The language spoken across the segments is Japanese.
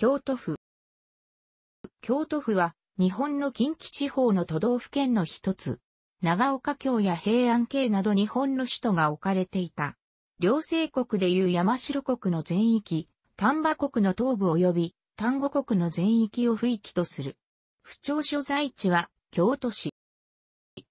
京都府。京都府は、日本の近畿地方の都道府県の一つ。長岡京や平安京など日本の首都が置かれていた。両政国でいう山城国の全域、丹波国の東部及び、丹後国の全域を不域とする。府庁所在地は、京都市。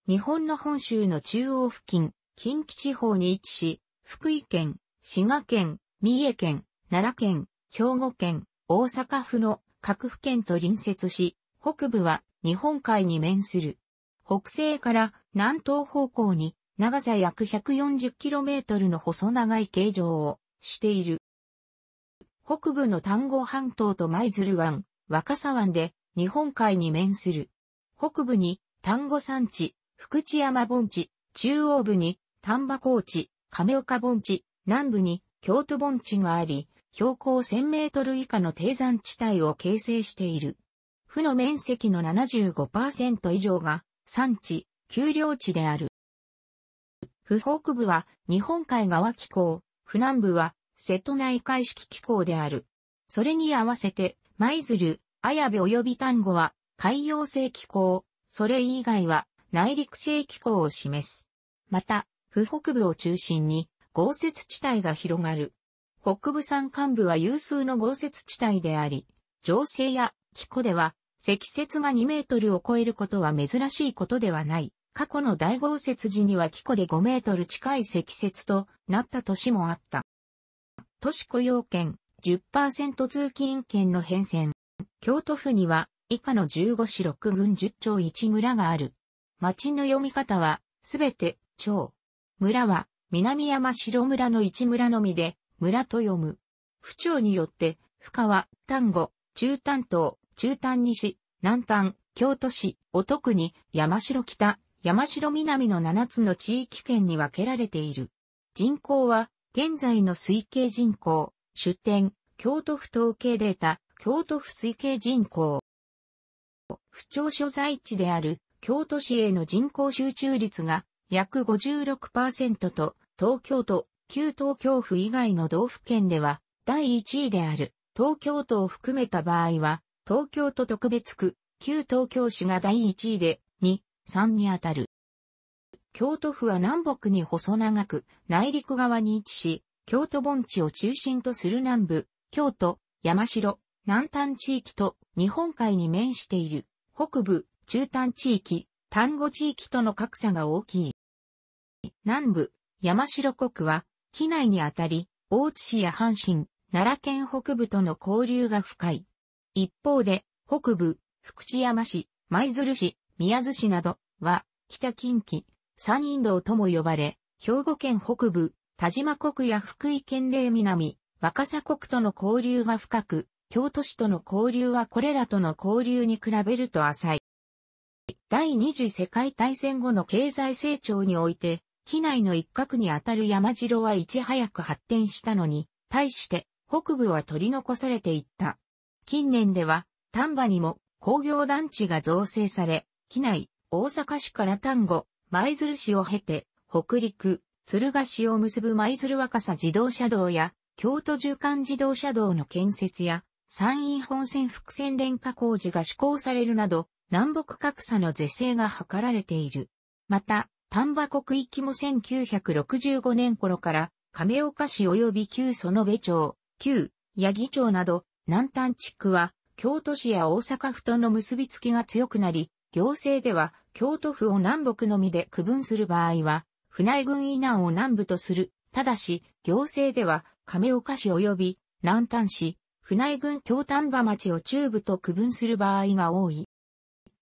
日本の本州の中央付近、近畿地方に位置し、福井県、滋賀県、三重県、奈良県、兵庫県、大阪府の各府県と隣接し、北部は日本海に面する。北西から南東方向に長さ約 140km の細長い形状をしている。北部の丹後半島と舞鶴湾、若狭湾で日本海に面する。北部に丹後山地、福知山盆地、中央部に丹波高地、亀岡盆地、南部に京都盆地があり、標高1000メートル以下の低山地帯を形成している。府の面積の75%以上が山地、丘陵地である。府北部は日本海側気候、府南部は瀬戸内海式気候である。それに合わせて、舞鶴、綾部及び丹後は海洋性気候、それ以外は内陸性気候を示す。また、府北部を中心に豪雪地帯が広がる。北部山間部は有数の豪雪地帯であり、情勢や気候では積雪が2メートルを超えることは珍しいことではない。過去の大豪雪時には気候で5メートル近い積雪となった年もあった。都市雇用権10%通勤権の変遷。京都府には以下の15市6郡10町1村がある。町の読み方はすべて町。村は南山城村の1村のみで村と読む。府庁によって、深は、丹後、中丹東、中丹西、南丹、京都市、おくに、山城北、山城南の7つの地域圏に分けられている。人口は、現在の推計人口、出典、京都府統計データ、京都府推計人口。府庁所在地である京都市への人口集中率が約56%と東京都、旧東京府以外の道府県では、第1位である、東京都を含めた場合は、東京都特別区、旧東京市が第1位で、2、3にあたる。京都府は南北に細長く、内陸側に位置し、京都盆地を中心とする南部、京都、山城、南端地域と日本海に面している、北部、中端地域、丹後地域との格差が大きい。南部、山城国は機内にあたり、大津市や阪神、奈良県北部との交流が深い。一方で、北部、福知山市、舞鶴市、宮津市などは、北近畿、三陰道とも呼ばれ、兵庫県北部、田島国や福井県霊南、若狭国との交流が深く、京都市との交流はこれらとの交流に比べると浅い。第二次世界大戦後の経済成長において、機内の一角にあたる山城はいち早く発展したのに、対して北部は取り残されていった。近年では丹波にも工業団地が造成され、機内、大阪市から丹後、舞鶴市を経て、北陸、鶴ヶ市を結ぶ舞鶴若狭自動車道や、京都縦貫自動車道の建設や、山陰本線伏線電化工事が施行されるなど、南北格差の是正が図られている。また、丹波国域も1965年頃から、亀岡市及び旧園部町、旧八木町など、南端地区は、京都市や大阪府との結びつきが強くなり、行政では、京都府を南北のみで区分する場合は、船井郡以南を南部とする。ただし、行政では、亀岡市及び、南丹市、船井郡京丹波町を中部と区分する場合が多い。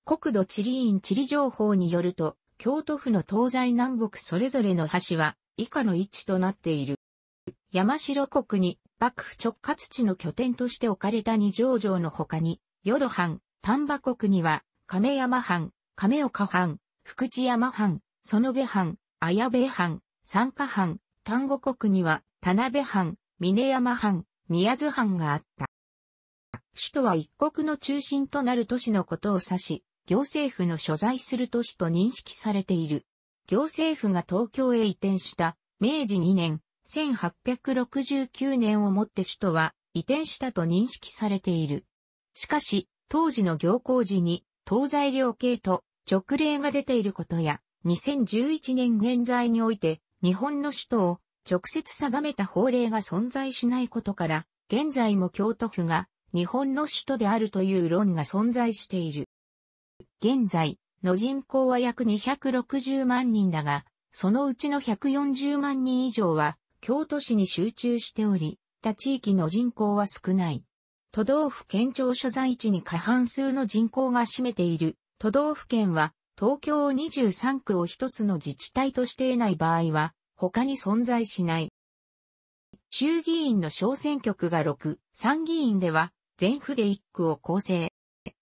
国土地理院地理情報によると、京都府の東西南北それぞれの橋は以下の位置となっている。山城国に幕府直轄地の拠点として置かれた二条城の他に、淀藩、丹波国には、亀山藩、亀岡藩、福知山藩、園部藩、綾部藩、三河藩、丹後国には、田辺藩、峰山藩、宮津藩があった。首都は一国の中心となる都市のことを指し、行政府の所在する都市と認識されている。行政府が東京へ移転した明治2年1869年をもって首都は移転したと認識されている。しかし、当時の行行時に東西両系と直令が出ていることや、2011年現在において日本の首都を直接定めた法令が存在しないことから、現在も京都府が日本の首都であるという論が存在している。現在、の人口は約260万人だが、そのうちの140万人以上は、京都市に集中しており、他地域の人口は少ない。都道府県庁所在地に過半数の人口が占めている都道府県は東京23区を一つの自治体としていない場合は他に存在しない。衆議院の小選挙区が6、参議院では全府で1区を構成。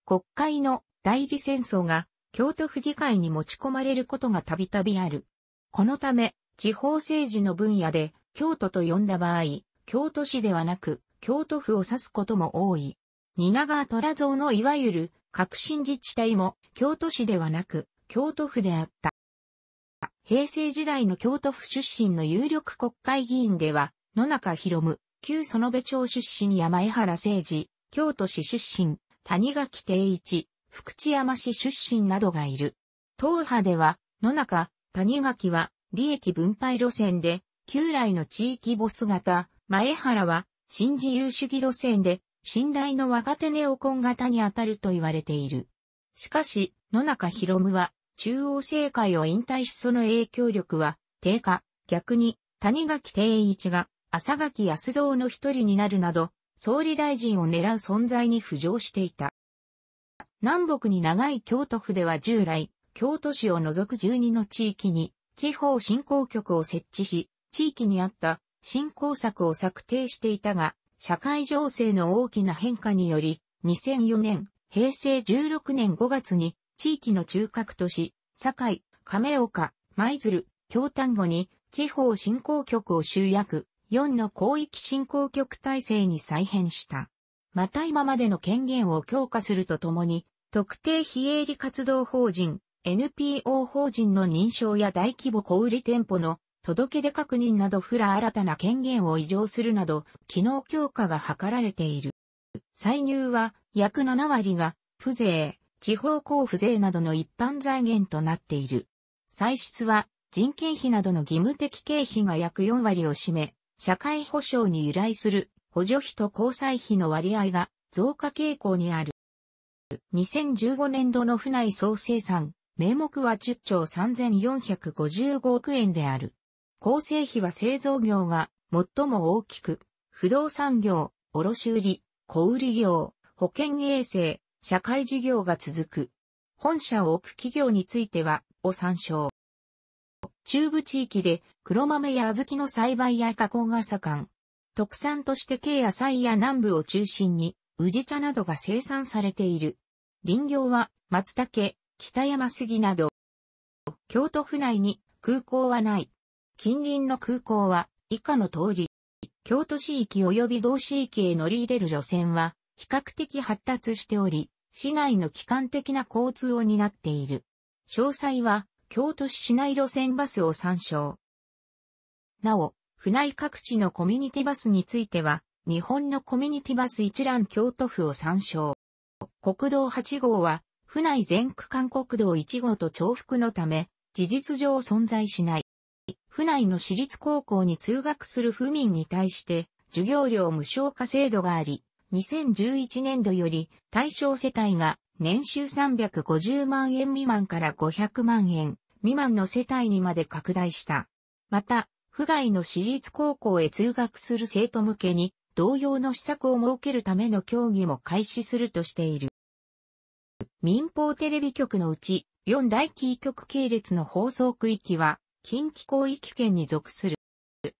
国会の代理戦争が京都府議会に持ち込まれることがたびたびある。このため、地方政治の分野で京都と呼んだ場合、京都市ではなく京都府を指すことも多い。蜷川虎造のいわゆる革新自治体も京都市ではなく京都府であった。平成時代の京都府出身の有力国会議員では、野中博夢、旧園部町出身山江原誠治、京都市出身、谷垣定一、福知山市出身などがいる。党派では、野中、谷垣は、利益分配路線で、旧来の地域ボス型、前原は、新自由主義路線で、信頼の若手ネオコン型に当たると言われている。しかし、野中博夢は、中央政界を引退しその影響力は、低下、逆に、谷垣定一が、朝垣康造の一人になるなど、総理大臣を狙う存在に浮上していた。南北に長い京都府では従来、京都市を除く12の地域に地方振興局を設置し、地域にあった振興策を策定していたが、社会情勢の大きな変化により、2004年、平成16年5月に地域の中核都市、堺、亀岡、舞鶴、京丹後に地方振興局を集約、4の広域振興局体制に再編した。また今までの権限を強化するとともに、特定非営利活動法人、NPO 法人の認証や大規模小売店舗の届け出確認などフラ新たな権限を異譲するなど、機能強化が図られている。歳入は約7割が、不税、地方交付税などの一般財源となっている。歳出は人件費などの義務的経費が約4割を占め、社会保障に由来する補助費と交際費の割合が増加傾向にある。2015年度の府内総生産、名目は10兆3455億円である。構成費は製造業が最も大きく、不動産業、卸売、小売業、保険衛生、社会事業が続く。本社を置く企業については、を参照。中部地域で黒豆や小豆の栽培や加工が盛ん。特産として軽野菜や南部を中心に、宇治茶などが生産されている。林業は松茸、北山杉など。京都府内に空港はない。近隣の空港は以下の通り。京都市域及び同市域へ乗り入れる路線は比較的発達しており、市内の基幹的な交通を担っている。詳細は京都市市内路線バスを参照。なお、府内各地のコミュニティバスについては、日本のコミュニティバス一覧京都府を参照。国道8号は、府内全区間国道1号と重複のため、事実上存在しない。府内の私立高校に通学する府民に対して、授業料無償化制度があり、2011年度より対象世帯が年収350万円未満から500万円未満の世帯にまで拡大した。また、府外の私立高校へ通学する生徒向けに同様の施策を設けるための協議も開始するとしている。民放テレビ局のうち、4大キー局系列の放送区域は、近畿広域圏に属する。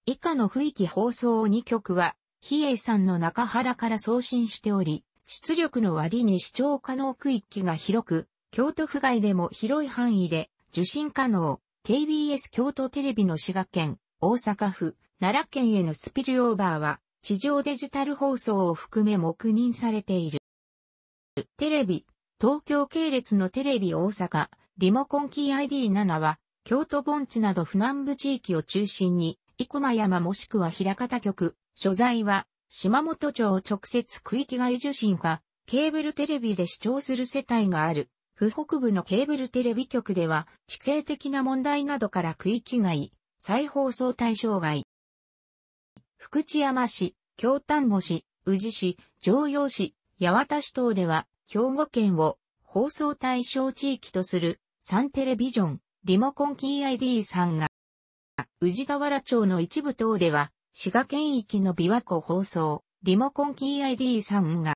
以下の区域放送2局は、比叡山の中原から送信しており、出力の割に視聴可能区域が広く、京都府外でも広い範囲で受信可能、KBS 京都テレビの滋賀県、大阪府、奈良県へのスピルオーバーは、地上デジタル放送を含め黙認されている。テレビ、東京系列のテレビ大阪、リモコンキー ID7 は、京都盆地など不南部地域を中心に、生駒山もしくは平方局、所在は、島本町を直接区域外受信か、ケーブルテレビで視聴する世帯がある。府北部のケーブルテレビ局では、地形的な問題などから区域外、再放送対象外。福知山市、京丹後市、宇治市、常陽市、八幡市等では、兵庫県を放送対象地域とするサンテレビジョン、リモコンキー ID さんが、宇治田原町の一部等では、滋賀県域の琵琶湖放送、リモコンキー ID さんが、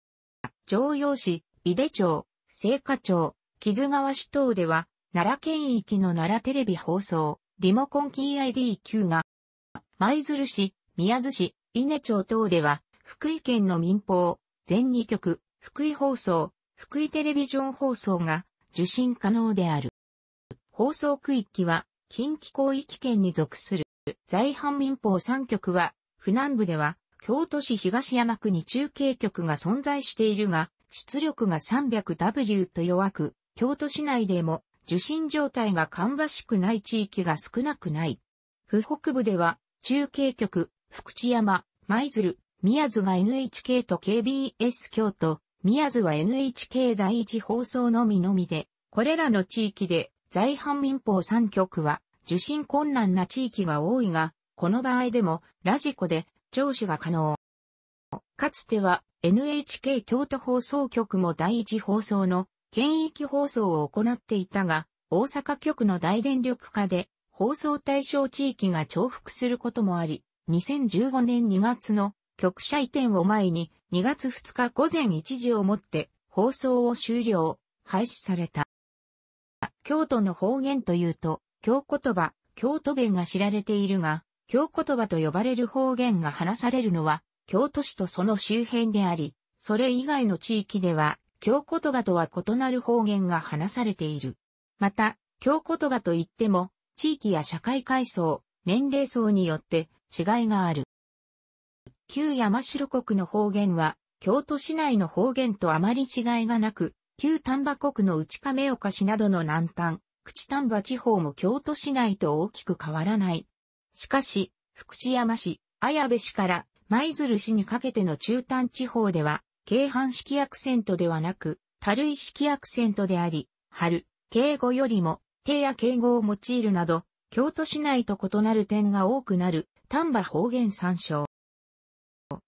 常陽市、井出町、聖火町、木津川市等では、奈良県域の奈良テレビ放送、リモコンキー ID9 が、舞鶴市、宮津市、稲町等では、福井県の民放、全2局、福井放送、福井テレビジョン放送が受信可能である。放送区域は近畿広域圏に属する。在阪民法3局は、府南部では京都市東山区に中継局が存在しているが、出力が 300W と弱く、京都市内でも受信状態が芳しくない地域が少なくない。府北部では、中継局、福知山、舞鶴、宮津が NHK と KBS 京都、宮津は NHK 第一放送のみのみで、これらの地域で在阪民放3局は受信困難な地域が多いが、この場合でもラジコで聴取が可能。かつては NHK 京都放送局も第一放送の県域放送を行っていたが、大阪局の大電力化で放送対象地域が重複することもあり、2015年2月の局舎移転を前に2月2日午前1時をもって放送を終了、廃止された。京都の方言というと、京言葉、京都弁が知られているが、京言葉と呼ばれる方言が話されるのは、京都市とその周辺であり、それ以外の地域では、京言葉とは異なる方言が話されている。また、京言葉といっても、地域や社会階層、年齢層によって違いがある。旧山城国の方言は、京都市内の方言とあまり違いがなく、旧丹波国の内亀岡市などの南端、口丹波地方も京都市内と大きく変わらない。しかし、福知山市、綾部市から舞鶴市にかけての中端地方では、京阪式アクセントではなく、樽井式アクセントであり、春、敬語よりも、手や敬語を用いるなど、京都市内と異なる点が多くなる、丹波方言参照。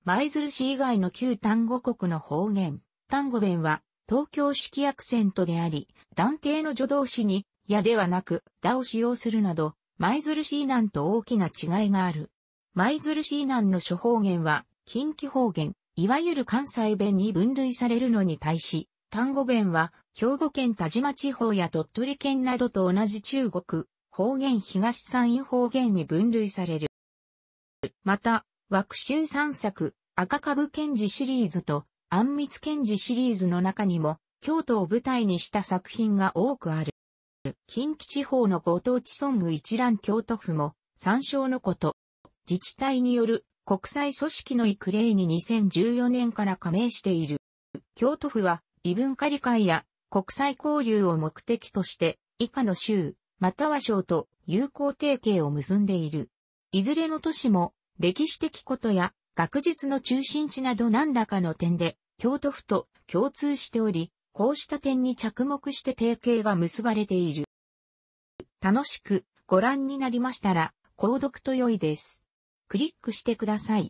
舞鶴市以外の旧単語国の方言、単語弁は東京式アクセントであり、断定の助動詞に、やではなく、だを使用するなど、舞鶴市以南と大きな違いがある。舞鶴市以南の諸方言は、近畿方言、いわゆる関西弁に分類されるのに対し、単語弁は、兵庫県田島地方や鳥取県などと同じ中国、方言東山陰方言に分類される。また、枠集三作、赤株賢治シリーズと、安密賢治シリーズの中にも、京都を舞台にした作品が多くある。近畿地方のご当地ソング一覧京都府も、参照のこと。自治体による国際組織のイクレイに2014年から加盟している。京都府は異文化理解や国際交流を目的として以下の州、または省と友好提携を結んでいる。いずれの都市も歴史的ことや学術の中心地など何らかの点で京都府と共通しており、こうした点に着目して提携が結ばれている。楽しくご覧になりましたら、購読と良いです。クリックしてください。